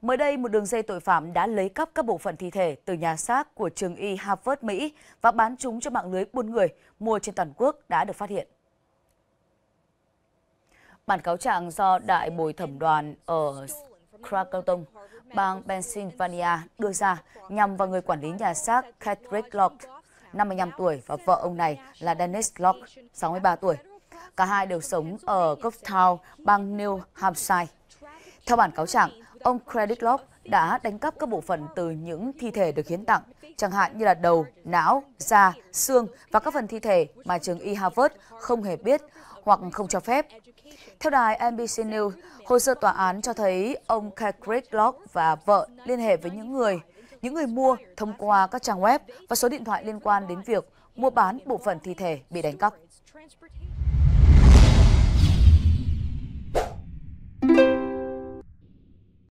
Mới đây, một đường dây tội phạm đã lấy cắp các bộ phận thi thể từ nhà xác của trường y Harvard Mỹ và bán chúng cho mạng lưới buôn người mua trên toàn quốc đã được phát hiện. Bản cáo trạng do Đại bồi thẩm đoàn ở Krakatoa, bang Pennsylvania đưa ra nhằm vào người quản lý nhà xác Patrick Locke, 55 tuổi và vợ ông này là Dennis Locke, 63 tuổi. Cả hai đều sống ở Goffstown, bang New Hampshire. Theo bản cáo trạng, ông Krediklov đã đánh cắp các bộ phận từ những thi thể được hiến tặng, chẳng hạn như là đầu, não, da, xương và các phần thi thể mà trường y Harvard không hề biết hoặc không cho phép. Theo đài NBC News, hồ sơ tòa án cho thấy ông Krediklov và vợ liên hệ với những người những người mua thông qua các trang web và số điện thoại liên quan đến việc mua bán bộ phận thi thể bị đánh cắp.